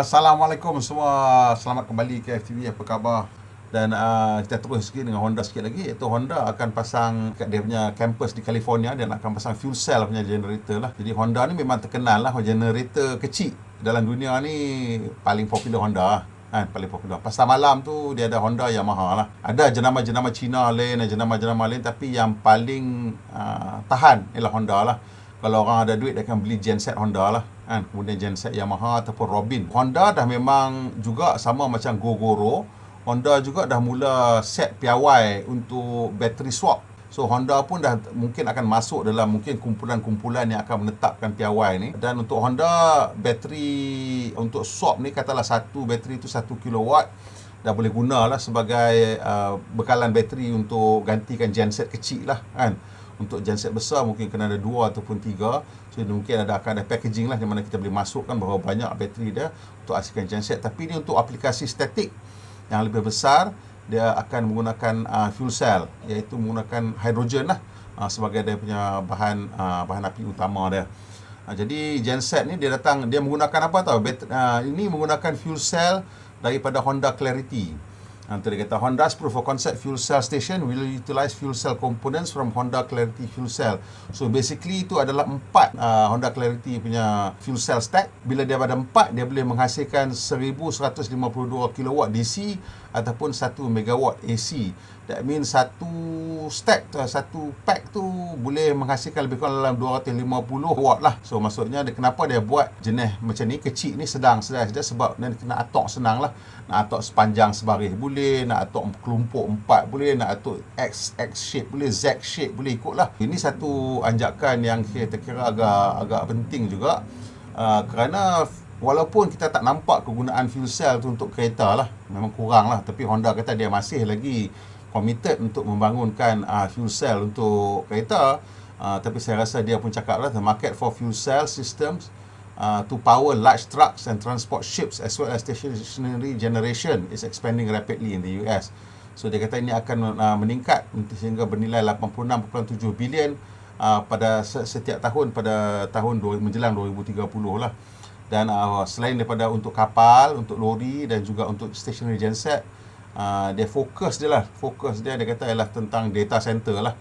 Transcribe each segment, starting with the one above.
Assalamualaikum semua Selamat kembali ke FTV Apa khabar Dan uh, kita terus sikit dengan Honda sikit lagi Iaitu Honda akan pasang kat dia punya campus di California Dia akan pasang fuel cell punya generator lah Jadi Honda ni memang terkenal lah Generator kecil dalam dunia ni Paling popular Honda lah, kan paling popular. Pasar malam tu dia ada Honda, Yamaha lah. Ada jenama-jenama Cina lain, jenama-jenama lain tapi yang paling uh, tahan ialah Honda lah kalau orang ada duit dia akan beli genset Honda lah kan kemudian genset Yamaha ataupun Robin Honda dah memang juga sama macam Gogoro Honda juga dah mula set piawai untuk battery swap So Honda pun dah mungkin akan masuk dalam mungkin kumpulan-kumpulan yang akan menetapkan piawai ni Dan untuk Honda, battery untuk swap ni katalah satu battery tu satu kilowatt Dah boleh gunalah sebagai uh, bekalan battery untuk gantikan genset kecil lah kan untuk genset besar mungkin kena ada dua ataupun tiga so mungkin ada akan ada packaging lah di mana kita boleh masukkan bahawa banyak bateri dia untuk hasilkan genset tapi ini untuk aplikasi statik yang lebih besar dia akan menggunakan uh, fuel cell iaitu menggunakan hidrogen lah uh, sebagai dia punya bahan uh, bahan api utama dia jadi genset ni dia datang dia menggunakan apa tahu uh, ini menggunakan fuel cell daripada Honda Clarity. Antara kata Honda's proof of concept fuel cell station will utilize fuel cell components from Honda Clarity fuel cell. So basically itu adalah empat uh, Honda Clarity punya fuel cell stack. Bila dia ada empat, dia boleh menghasilkan 1152 kW DC ataupun 1 MW AC. That means satu stack uh, satu pack tu boleh menghasilkan lebih kurang dalam 250 watt lah. So maksudnya dia, kenapa dia buat jenis macam ni kecil ni sedang sedang sedang sebab dia kena atok senang lah. Nak atok sepanjang sebaris boleh boleh nak atuk kelompok empat boleh nak atuk X X shape boleh Z shape boleh ikut lah ini satu anjakan yang kita kira agak agak penting juga uh, kerana walaupun kita tak nampak kegunaan fuel cell tu untuk kereta lah memang kurang lah tapi Honda kata dia masih lagi committed untuk membangunkan uh, fuel cell untuk kereta uh, tapi saya rasa dia pun cakap lah the market for fuel cell systems uh, to power large trucks and transport ships as well as stationary generation is expanding rapidly in the US. So dia kata ini akan uh, meningkat sehingga bernilai 86.7 bilion uh, pada setiap tahun pada tahun menjelang 2030 lah. Dan uh, selain daripada untuk kapal, untuk lori dan juga untuk stationary genset, uh, dia fokus dia lah. Fokus dia dia kata ialah tentang data center lah.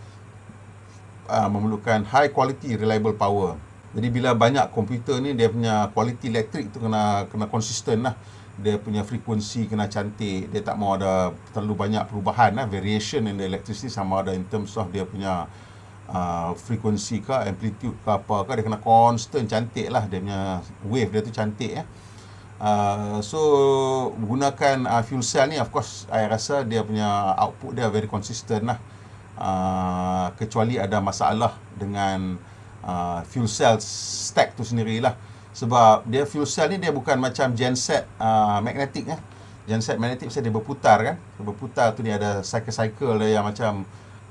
Uh, memerlukan high quality reliable power. Jadi bila banyak komputer ni dia punya kualiti elektrik tu kena kena konsisten lah. Dia punya frekuensi kena cantik. Dia tak mau ada terlalu banyak perubahan lah. Variation in the electricity sama ada in terms of dia punya uh, frekuensi ke amplitude ke apa ke. Dia kena constant cantik lah. Dia punya wave dia tu cantik ya. Eh. Uh, so gunakan uh, fuel cell ni of course saya rasa dia punya output dia very consistent lah uh, kecuali ada masalah dengan uh, fuel cell stack tu sendirilah sebab dia fuel cell ni dia bukan macam genset uh, ah, magnetik eh. genset magnetik mesti dia berputar kan dia berputar tu dia ada cycle-cycle dia yang macam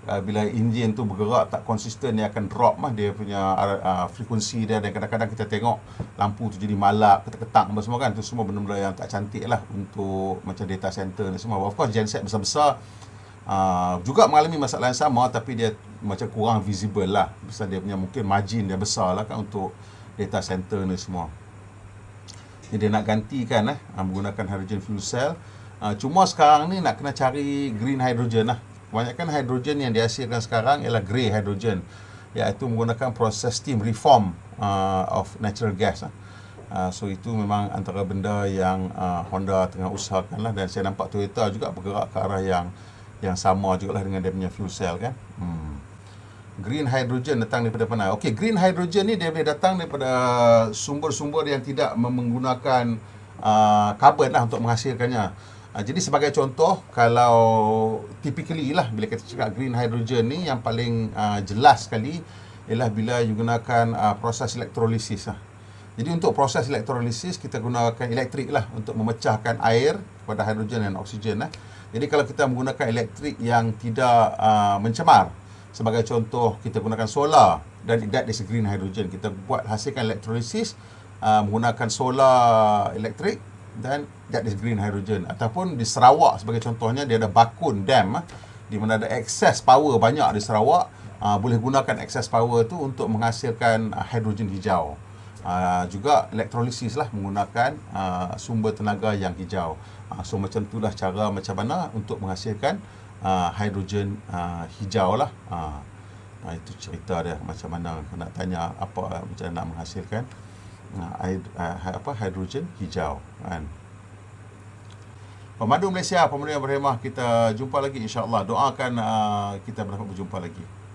uh, bila enjin tu bergerak tak konsisten dia akan drop mah dia punya uh, frekuensi dia dan kadang-kadang kita tengok lampu tu jadi malap ketak-ketak apa semua kan tu semua benda-benda yang tak cantik lah untuk macam data center ni semua of course genset besar-besar uh, juga mengalami masalah yang sama tapi dia macam kurang visible lah pasal dia punya mungkin margin dia besar lah kan untuk data center ni semua jadi dia nak gantikan eh, ah, menggunakan hydrogen fuel cell uh, cuma sekarang ni nak kena cari green hydrogen lah kebanyakan hydrogen yang dihasilkan sekarang ialah grey hydrogen iaitu menggunakan proses steam reform uh, of natural gas lah. Uh, so itu memang antara benda yang uh, Honda tengah usahakan lah dan saya nampak Toyota juga bergerak ke arah yang yang sama juga lah dengan dia punya fuel cell kan hmm green hydrogen datang daripada mana? Okey, green hydrogen ni dia boleh datang daripada uh, sumber-sumber yang tidak menggunakan karbon uh, lah untuk menghasilkannya. Uh, jadi sebagai contoh, kalau typically lah bila kita cakap green hydrogen ni yang paling uh, jelas sekali ialah bila digunakan uh, proses elektrolisis lah. Jadi untuk proses elektrolisis kita gunakan elektrik lah untuk memecahkan air kepada hidrogen dan oksigen lah. Jadi kalau kita menggunakan elektrik yang tidak uh, mencemar, sebagai contoh kita gunakan solar dan that is green hydrogen kita buat hasilkan elektrolisis uh, menggunakan solar elektrik dan that is green hydrogen ataupun di Sarawak sebagai contohnya dia ada bakun dam eh, di mana ada excess power banyak di Sarawak uh, boleh gunakan excess power tu untuk menghasilkan uh, hidrogen hijau uh, juga elektrolisis lah menggunakan uh, sumber tenaga yang hijau uh, so macam itulah cara macam mana untuk menghasilkan uh, ah, hidrogen uh, ah, hijau lah. Uh, itu cerita dia macam mana nak tanya apa macam mana nak menghasilkan uh, hid, uh, ha, apa hidrogen hijau kan. Pemandu Malaysia, pemandu yang berhemah, kita jumpa lagi insyaAllah. Doakan uh, kita dapat berjumpa lagi.